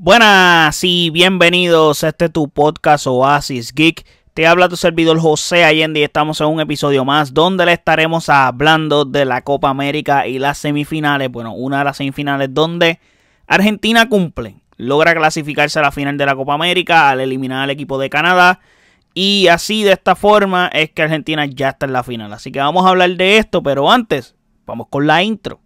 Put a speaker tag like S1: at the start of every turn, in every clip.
S1: Buenas y bienvenidos a este tu podcast Oasis Geek. Te habla tu servidor José Allende y estamos en un episodio más donde le estaremos hablando de la Copa América y las semifinales. Bueno, una de las semifinales donde Argentina cumple. Logra clasificarse a la final de la Copa América al eliminar al equipo de Canadá. Y así de esta forma es que Argentina ya está en la final. Así que vamos a hablar de esto, pero antes vamos con la intro.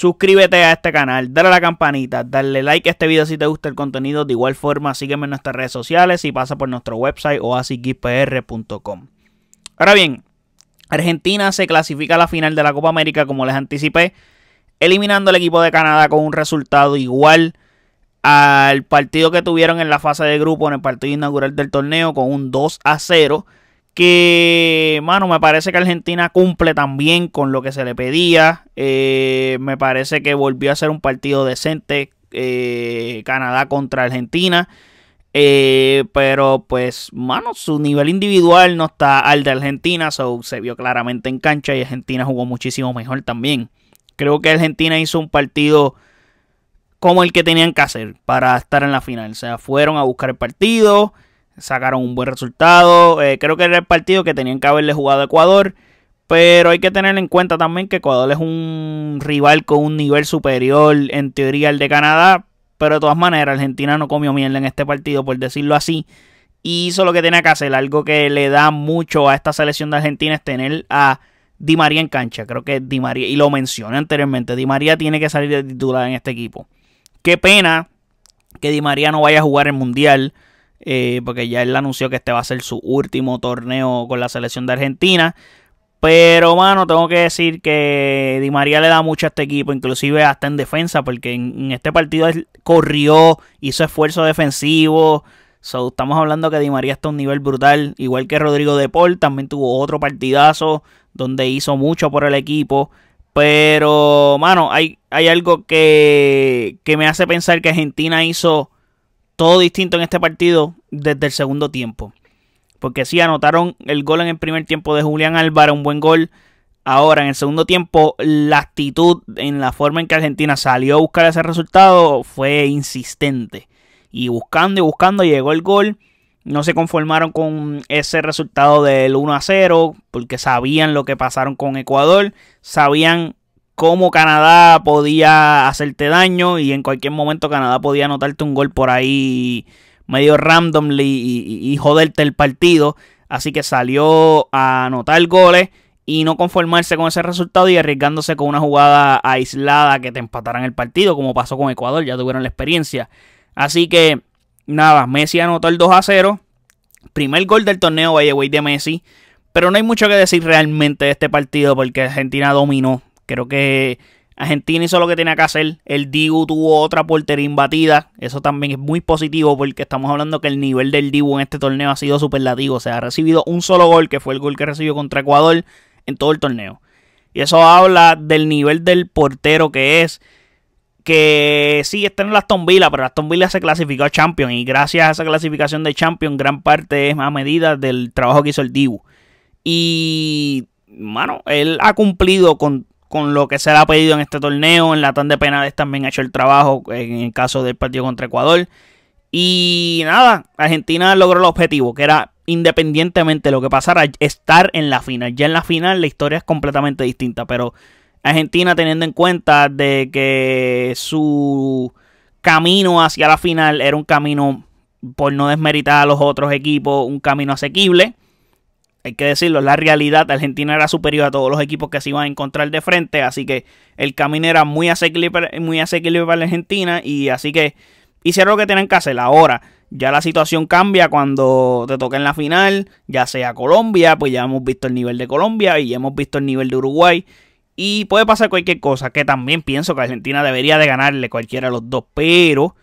S1: Suscríbete a este canal, dale a la campanita, dale like a este video si te gusta el contenido. De igual forma, sígueme en nuestras redes sociales y pasa por nuestro website oasisgpr.com. Ahora bien, Argentina se clasifica a la final de la Copa América, como les anticipé, eliminando al equipo de Canadá con un resultado igual al partido que tuvieron en la fase de grupo, en el partido inaugural del torneo, con un 2 a 0 que, mano, me parece que Argentina cumple también con lo que se le pedía. Eh, me parece que volvió a ser un partido decente eh, Canadá contra Argentina. Eh, pero pues, mano, su nivel individual no está al de Argentina, se vio claramente en cancha y Argentina jugó muchísimo mejor también. Creo que Argentina hizo un partido como el que tenían que hacer para estar en la final. O sea, fueron a buscar el partido, sacaron un buen resultado. Eh, creo que era el partido que tenían que haberle jugado a Ecuador. Pero hay que tener en cuenta también que Ecuador es un rival con un nivel superior en teoría al de Canadá. Pero de todas maneras, Argentina no comió mierda en este partido, por decirlo así. Y hizo lo que tenía que hacer. Algo que le da mucho a esta selección de Argentina es tener a Di María en cancha. Creo que Di María, y lo mencioné anteriormente, Di María tiene que salir de titular en este equipo. Qué pena que Di María no vaya a jugar el Mundial. Eh, porque ya él anunció que este va a ser su último torneo con la selección de Argentina. Pero, mano, tengo que decir que Di María le da mucho a este equipo, inclusive hasta en defensa, porque en, este partido él corrió, hizo esfuerzo defensivo. estamos hablando que Di María está a un nivel brutal, igual que Rodrigo De Paul también tuvo otro partidazo donde hizo mucho por el equipo. Pero, mano, hay, hay algo que, que me hace pensar que Argentina hizo todo distinto en este partido desde el segundo tiempo. Porque sí, anotaron el gol en el primer tiempo de Julián Álvarez, un buen gol. Ahora, en el segundo tiempo, la actitud en la forma en que Argentina salió a buscar ese resultado fue insistente. Y buscando y buscando llegó el gol. No se conformaron con ese resultado del 1 a 0 porque sabían lo que pasaron con Ecuador, sabían cómo Canadá podía hacerte daño y en cualquier momento Canadá podía anotarte un gol por ahí medio randomly y, joderte el partido. Así que salió a anotar goles y no conformarse con ese resultado y arriesgándose con una jugada aislada que te empataran el partido, como pasó con Ecuador, ya tuvieron la experiencia. Así que nada, Messi anotó el 2 a 0. Primer gol del torneo, by the de Messi. Pero no hay mucho que decir realmente de este partido porque Argentina dominó Creo que Argentina hizo lo que tenía que hacer. El Dibu tuvo otra portería imbatida. Eso también es muy positivo porque estamos hablando que el nivel del Dibu en este torneo ha sido superlativo. O sea, ha recibido un solo gol, que fue el gol que recibió contra Ecuador en todo el torneo. Y eso habla del nivel del portero que es. Que sí, está en las Aston Villa, pero Aston Villa se clasificó a Champions. Y gracias a esa clasificación de Champions, gran parte es a medida del trabajo que hizo el Dibu. Y, mano, él ha cumplido con con lo que se le ha pedido en este torneo. En la tan de penales también ha hecho el trabajo en el caso del partido contra Ecuador. Y nada, Argentina logró el objetivo, que era independientemente de lo que pasara, estar en la final. Ya en la final la historia es completamente distinta, pero Argentina teniendo en cuenta de que su camino hacia la final era un camino, por no desmeritar a los otros equipos, un camino asequible hay que decirlo, la realidad. Argentina era superior a todos los equipos que se iban a encontrar de frente, así que el camino era muy asequible, muy para la Argentina y así que hicieron lo que tenían que hacer. Ahora, ya la situación cambia cuando te toca en la final, ya sea Colombia, pues ya hemos visto el nivel de Colombia y ya hemos visto el nivel de Uruguay. Y puede pasar cualquier cosa, que también pienso que Argentina debería de ganarle cualquiera de los dos, pero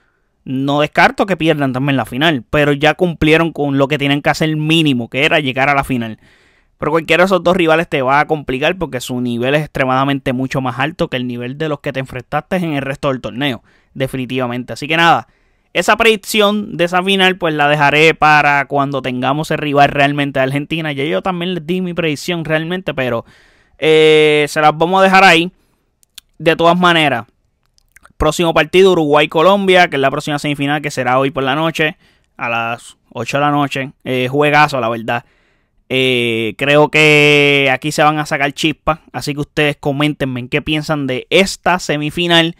S1: no descarto que pierdan también la final, pero ya cumplieron con lo que tienen que hacer mínimo, que era llegar a la final. Pero cualquiera de esos dos rivales te va a complicar porque su nivel es extremadamente mucho más alto que el nivel de los que te enfrentaste en el resto del torneo, definitivamente. Así que nada, esa predicción de esa final pues la dejaré para cuando tengamos el rival realmente de Argentina. Ya yo también les di mi predicción realmente, pero eh, se las vamos a dejar ahí. De todas maneras, Próximo partido Uruguay-Colombia, que es la próxima semifinal que será hoy por la noche, a las 8 de la noche. Eh, juegazo, la verdad. Eh, creo que aquí se van a sacar chispas, así que ustedes comentenme en qué piensan de esta semifinal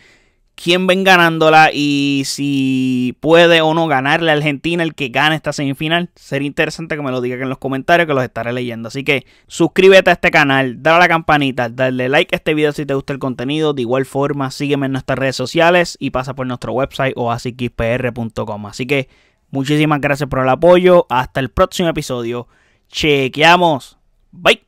S1: quién ven ganándola y si puede o no ganarle a Argentina el que gane esta semifinal. Sería interesante que me lo diga en los comentarios que los estaré leyendo. Así que suscríbete a este canal, dale a la campanita, dale like a este video si te gusta el contenido. De igual forma, sígueme en nuestras redes sociales y pasa por nuestro website o pr.com Así que muchísimas gracias por el apoyo. Hasta el próximo episodio. Chequeamos. Bye.